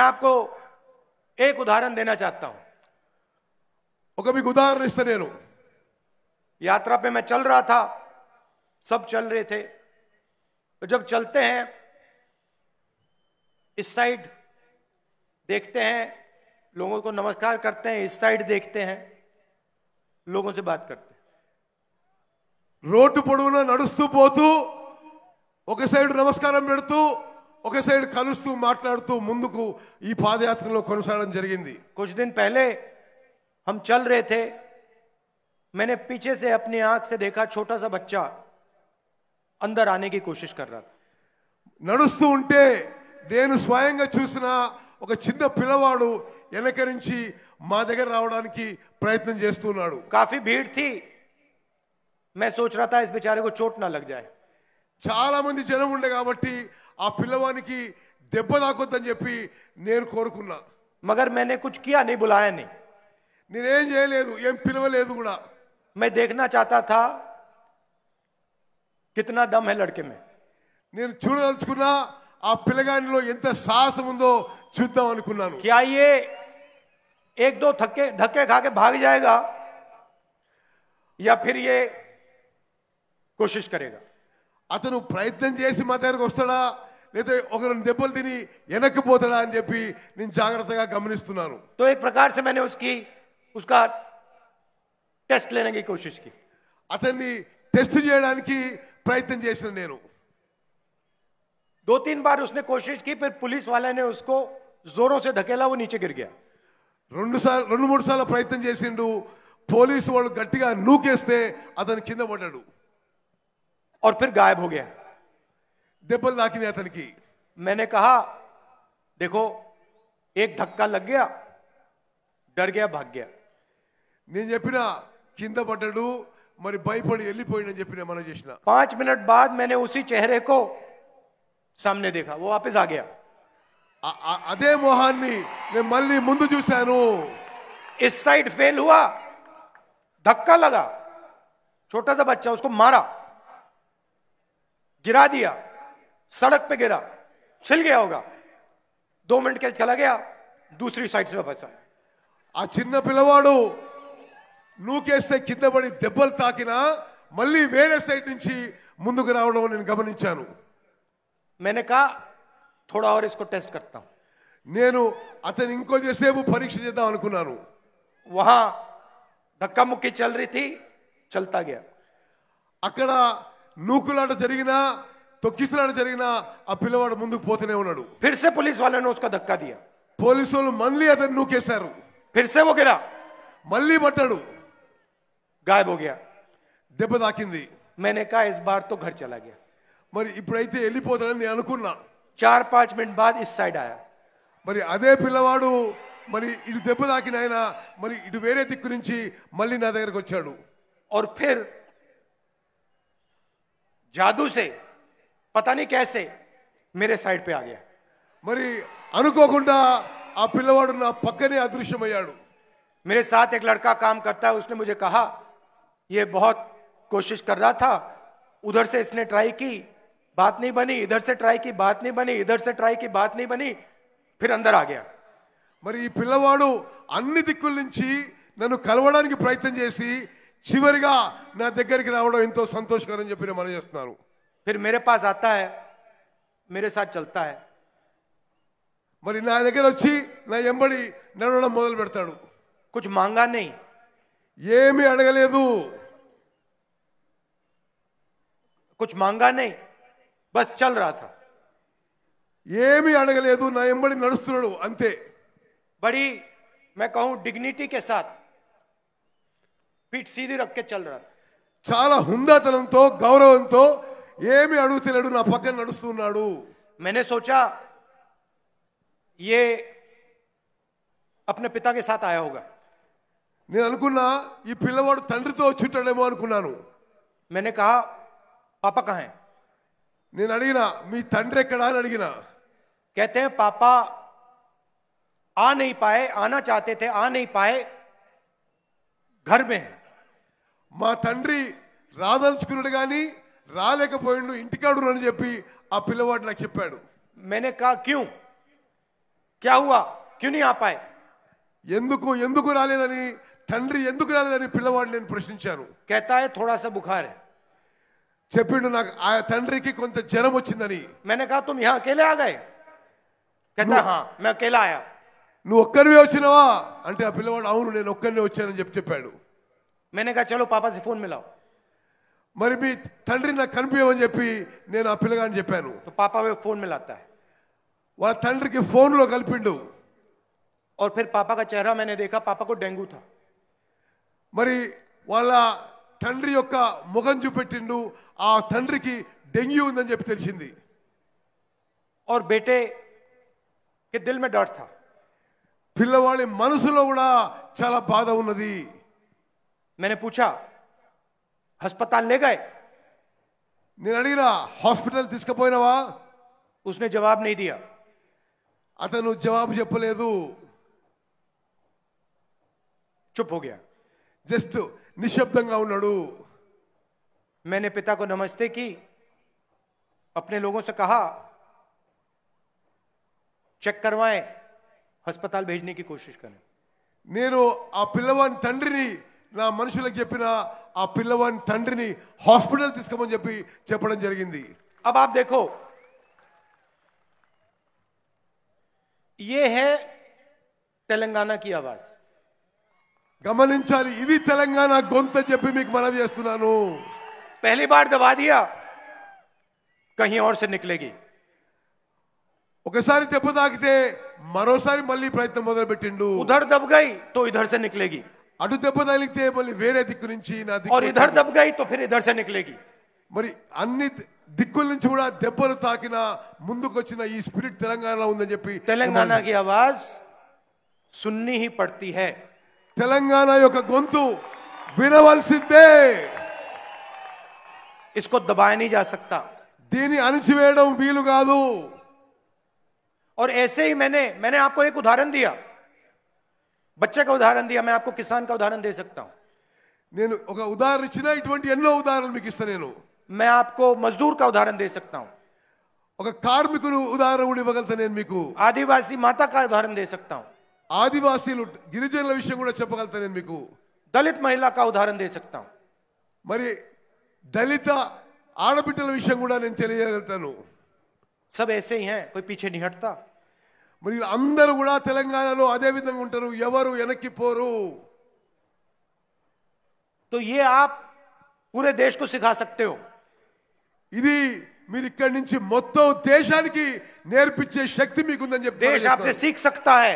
मैं आपको एक उदाहरण देना चाहता हूं कभी మీకు रिश्ते ఇస్తా నేను यात्रा पे मैं चल रहा था सब चल रहे थे तो जब चलते हैं इस साइड देखते हैं लोगों को नमस्कार करते हैं इस साइड देखते हैं लोगों से बात करते हैं पड़ो పొడవులో నడుస్తూ పోతూ साइड नमस्कार నమస్కారం ఒక సైడ్ కలుస్తూ మాట్లాడుతూ ముందుకు ఈ పాదయాత్రలో కొనసాగడం జరిగింది కొంచెం దిన పహలే हम చల్ रहे थे मैंने पीछे से अपनी आंख से देखा छोटा सा बच्चा अंदर आने की कोशिश कर నడుస్తూ ఉంటే నేను స్వయంగా చూసిన ఒక చిన్న పిల్లవాడు వెనక నుంచి మా దగ్గర రావడానికి ప్రయత్నం చేస్తున్నాడు కాఫీ భీడ్ थी మే సోచ్ रहा था इस बेचारे को चोट ना लग చాలా మంది జనం ఉండే కాబట్టి ఆ పిల్లవానికి దెబ్బ తాకొద్దని చెప్పి నేను కోరుకున్నా. मगर मैंने कुछ किया नहीं बुलाया नहीं. నిరేం చేయలేదు ఎం పిలవలేదు కూడా. मैं देखना चाहता था कितना दम है लड़के में. ని చిల్లు దల్చుకున్నా ఆ పిల్లగానిలో ఎంత సాహసం ఉందో చూద్దాం అనుకున్నాను. కాయే 1 2 ఢక్కే ఢక్కే खाके भाग जाएगा या फिर ये कोशिश करेगा. అతును ప్రయత్నం చేసి మదర్కు వస్తడా లేదో ఆయన దెబ్బలు తిని ఎనకపోతడా అని చెప్పి నిన్ను జాగృతంగా గమనిస్తున్నాను. तो एक प्रकार से मैंने उसकी उसका टेस्ट लेने की कोशिश की. अदरमी टेस्ट చేయడానికి ప్రయత్నం చేసను నేను. 2-3 बार उसने कोशिश की फिर पुलिस वाले ने उसको జోరోں సే धकेला वो नीचे गिर गया. రెండు సాల్ రెండు మూడు సాల్ ప్రయత్నం చేసిండు పోలీస్ వాళ్ళు గట్టిగా లూకేస్తే అదని కింద వడ్డడు. और फिर गायब हो गया. दिब्बल लाखी ने की मैंने कहा देखो एक धक्का लग गया डर गया भाग गया నేను చెప్పిన కింద పడ్డాడు మరి భయపడి వెళ్ళిపోయిందని చెప్పిన మనం చేసిన पांच मिनट बाद मैंने उसी चेहरे को सामने देखा वो वापस आ गया అదే మొహాన్ని నేను మళ్ళీ ముందు చూశాను इस साइड फेल हुआ धक्का लगा छोटा सा बच्चा उसको मारा गिरा दिया सड़क पे गिरा छिल गया होगा दो मिनट के चला गया दूसरी साइड से बचा ఆ చిన్న పిల్లవాడు నూకేస్తే కింద పడి దెబ్బలు తాకినా మళ్ళీ వేరే సైడ్ నుంచి ముందుకు రావడం నేను గమనించాను मैंने कहा थोड़ा और इसको टेस्ट నేను అతను ఇంకొద్దిసేపు పరీక్ష చేద్దాం అనుకున్నాను वहां धक्का मुक्की चल रही అక్కడ నూకులాట జరిగినా తొక్కిసలాడ జరిగిన ఆ పిల్లవాడు ముందుకు పోతూనే ఉన్నాడు ఫిర్సే పోలీస్ पुलिस वाले ने उसको పోలీసు వాళ్ళు మళ్ళీ అతను నూకేశారు फिर से మళ్ళీ పట్టాడు గాయబోగ్యా దెబ్బ తాకింది మేనే కా ఇస్ బార్ తో ఘర్ చలా గ్యా మరి ఇప్పుడైతే వెళ్ళిపోతాడని నేను అనుకున్నా చార్ पांच మినిట్ బాద్ ఇస్ సైడ్ ఆయా మరి అదే పిల్లవాడు మరి ఇటు దెబ్బ తాకిన ఆయన మరి ఇటు వేరే దిక్కు నుంచి మళ్ళీ నా దగ్గరకు వచ్చాడు और ఫిర్ జాదూసే పతా నీ కేసే మేరే సైడ్ పే ఆ గయా మరి అనుకోకుండా ఆ పిల్లవాడు నా పక్కనే అదృశ్యమయ్యాడు मेरे साथ एक लड़का काम करता है उसने मुझे कहा यह बहुत कोशिश कर रहा था उधर से इसने ट्राई की बात नहीं बनी इधर से ट्राई की बात नहीं बनी इधर से ट्राई की बात नहीं बनी फिर अंदर आ गया మరి ఈ పిల్లవాడు అన్ని దిక్కుల నుంచి నన్ను కలవడానికి ప్రయత్నం చేసి చివరిగా నా దగ్గరికి రావడం ఎంతో సంతోషకరం చెప్పి నేను మనం చేస్తున్నాను फिर मेरे पास आता है मेरे साथ चलता है मरी ना दर वी ना यंबड़ी नड़व मोदी पड़ता कुछ मांगा नहीं येमी अड़गले कुछ मांगा नहीं बस चल रहा था ये येमी अड़गले ना यंबड़ी नड़स्तना अंत बड़ी मैं कहूं डिग्निटी के साथ पीठ सीधी रख के चल रहा था चाल हुंदातन तो गौरव तो ये अड़ू से लड़ू ना पक्के नड़स्तू नड़ू मैंने सोचा ये अपने पिता के साथ आया होगा मैं अनुकुना ये पिलवाड़ ठंड तो छुट्टड़े मौन कुना नू मैंने कहा पापा कहाँ हैं मैं ना मैं ठंड रे कड़ा नड़ी ना कहते हैं पापा आ नहीं पाए आना चाहते थे आ नहीं पाए घर में माँ ठंडरी राधा लक्ष्मी लड़का రాలేకపోయిండు ఇంటికాడు అని చెప్పి ఆ పిల్లవాడు నాకు చెప్పాడు మెనే కా క్యూ క్యా హువా క్యూ నీ ఆపాయ్ ఎందుకు ఎందుకు రాలేదని తండ్రి ఎందుకు రాలేదని పిల్లవాడిని నేను ప్రశ్నించాను కేతాయ థోడాసా బుఖారే చెప్పిండు నాకు ఆ తండ్రికి కొంత జ్వరం వచ్చిందని మెనకా తుమ్ యహా అకేలే ఆగాయ్ కేతా హా మే అకేలా ఆయా నువ్వు ఒక్కరివే వచ్చినావా అంటే ఆ పిల్లవాడు అవును నేను ఒక్కరినే వచ్చానని చెప్పి చెప్పాడు మెనకా చలో పాపా ఫోన్ మిలావు మరి మీ తండ్రి నాకు కనిపించమని చెప్పి నేను ఆ పిల్లగాని చెప్పాను పాప ఫోన్ में फोन వాళ్ళ తండ్రికి ఫోన్లో కలిపిండు और ఫిర్ पापा का మేనే मैंने देखा पापा को మరి వాళ్ళ తండ్రి యొక్క ముఖం చూపెట్టిండు ఆ తండ్రికి డెంగ్యూ ఉందని చెప్పి తెలిసింది ఆర్ బేటే के మే में डर था పిల్లవాడి మనసులో కూడా చాలా బాధ ఉన్నది మేనే పూచా अस्पताल ले गए हॉस्पिटल तीसरा उसने जवाब नहीं दिया अतु जवाब चपले चुप हो गया जस्ट निशब्द मैंने पिता को नमस्ते की अपने लोगों से कहा चेक करवाएं हस्पताल भेजने की कोशिश करें नीन आ पिवा तंड्री ना मनुष्य चपना आ पिवा तंड्री हास्पल जी अब आप देखो ये है तेलंगाना की आवाज गमन इधर तेलंगाना गुंत मन पहली बार दबा दिया कहीं और से निकलेगी सारी दबता मरोसारी मल्ली प्रयत्न मदलपेटिंड उधर दब गई तो इधर से निकलेगी అడు దెబ్బ దలికేబల్లి వేరే దిక్కు నుంచి నా దిక్కులోకి और इधर दब गई तो फिर इधर से निकलेगी మరి అన్ని దిక్కుల నుంచి కూడా దెబ్బలు తాకిన ముందుకొచ్చిన ఈ స్పిరిట్ తెలంగాణలో ఉంది అని చెప్పి తెలంగాణాకి आवाज सुननी ही पड़ती है తెలంగాణా యొక్క గొంతు వినవలసిదే इसको दबाया नहीं जा सकता దేని అని చేయడం వీలు కాదు और ऐसे ही मैंने मैंने आपको एक उदाहरण दिया बच्चे का उदाहरण दिया मैं आपको किसान का उदाहरण दे सकता हूँ उदाहरण उदाहरण मैं आपको मजदूर का उदाहरण दे सकता हूं कार्मिक उदाहरण आदिवासी माता का उदाहरण दे सकता हूं आदिवासी गिरीजन विषय दलित महिला का उदाहरण दे सकता हूँ मरी दलित आड़बिडल विषय सब ऐसे ही है कोई पीछे नहीं हटता మరి అందరు కూడా తెలంగాణలో అదే విధంగా ఉంటారు ఎవరు ఎనకిపోరు తో ये आप पूरे देश को सिखा सकते हो ఇది మిరి ఇక్కడి నుంచి మొత్తం దేశానికి నేర్పించే శక్తి మీకు ఉందని చెప్పు దేశం ఆప్ శిక్షత హ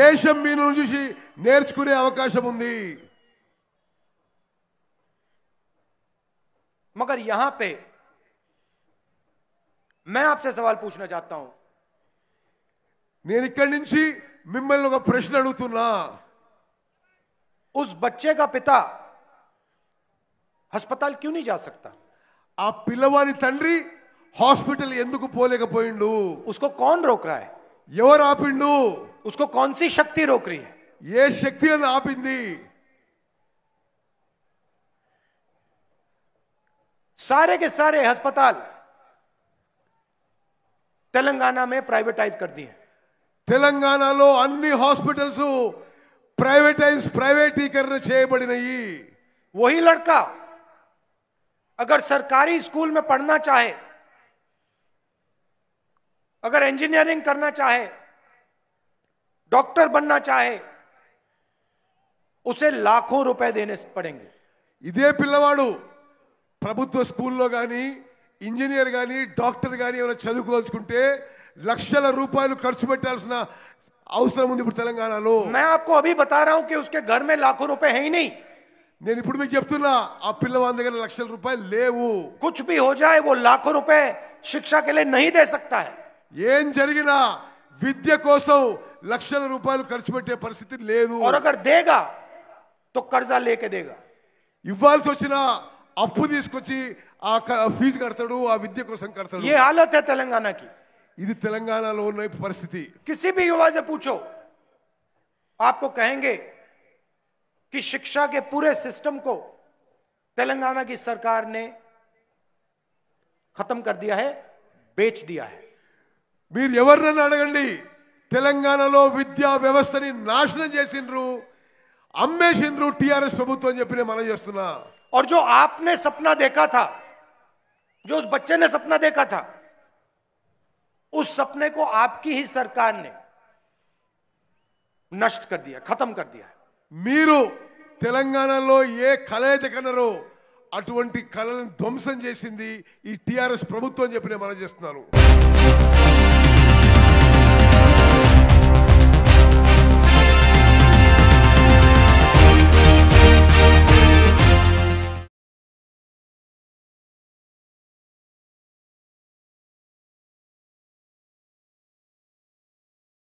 దేశం మీను నుంచి నేర్చుకునే అవకాశం ఉంది मगर यहां पे मैं आपसे सवाल पूछना चाहता हूं मिम्मल प्रश्न अड़ना उस बच्चे का पिता अस्पताल क्यों नहीं जा सकता आप पिलवा तंड्री हॉस्पिटल पोलेको उसको कौन रोक रहा है यवर आप उसको कौन सी शक्ति रोक रही है ये शक्ति आप सारे के सारे अस्पताल तेलंगाना में प्राइवेटाइज कर दिए हैं తెలంగాణలో అన్ని హాస్పిటల్స్ ప్రైవేటైజ్ ప్రైవేట్ ఈకరణ చేయబడినాయి وہی లड़का अगर सरकारी स्कूल में पढ़ना चाहे अगर इंजीनियरिंग करना चाहे डॉक्टर बनना चाहे उसे लाखों रुपए देने पड़ेंगे ఇదే పిల్లవాడు ప్రభుత్వ స్కూల్లో గాని ఇంజనీర్ గాని డాక్టర్ గాని ఏన చదువుకోర్చుంటే లక్షల రూపాయలు ఖర్చు పెట్టాల్సిన అవసరం ఉంది ఇప్పుడు తెలంగాణలో నేను మీకు अभी बता रहा हूं कि उसके घर में लाखों रुपए है ही नहीं నేను ఇప్పుడు మీకు చెప్తున్నా ఆ పిల్లవాడిని లక్షల రూపాయలు లేవు कुछ भी हो जाए वो लाखों रुपए शिक्षा के लिए नहीं दे सकता है येन జరిగిన విద్య కోసం లక్షల రూపాయలు ఖర్చు పెట్టే పరిస్థితి లేదు और अगर देगा तो कर्जा लेके देगा इवल्सొచ్చినా అప్పు దీస్కొచ్చి ఆ ఫీస్ కడతడు ఆ విద్య కోసం కర్చతడు ఈ हालत ఏ తెలంగాణకి इधर तेलंगाना लोन में परिस्थिति किसी भी युवा से पूछो आपको कहेंगे कि शिक्षा के पूरे सिस्टम को तेलंगाना की सरकार ने खत्म कर दिया है बेच दिया है वीर एवर अड़गं तेलंगाना विद्या व्यवस्था नाशन चेसू अम्मेसू टीआरएस प्रभुत् मन और जो आपने सपना देखा था जो उस बच्चे ने सपना देखा था उस सपने को आपकी ही सरकार ने नष्ट कर दिया खत्म कर दिया మీరు తెలంగాణలో ఏ కళ అయితే కన్నారో అటువంటి కళలను ధ్వంసం చేసింది ఈ టిఆర్ఎస్ ప్రభుత్వం చెప్పి నేను మనం చేస్తున్నాను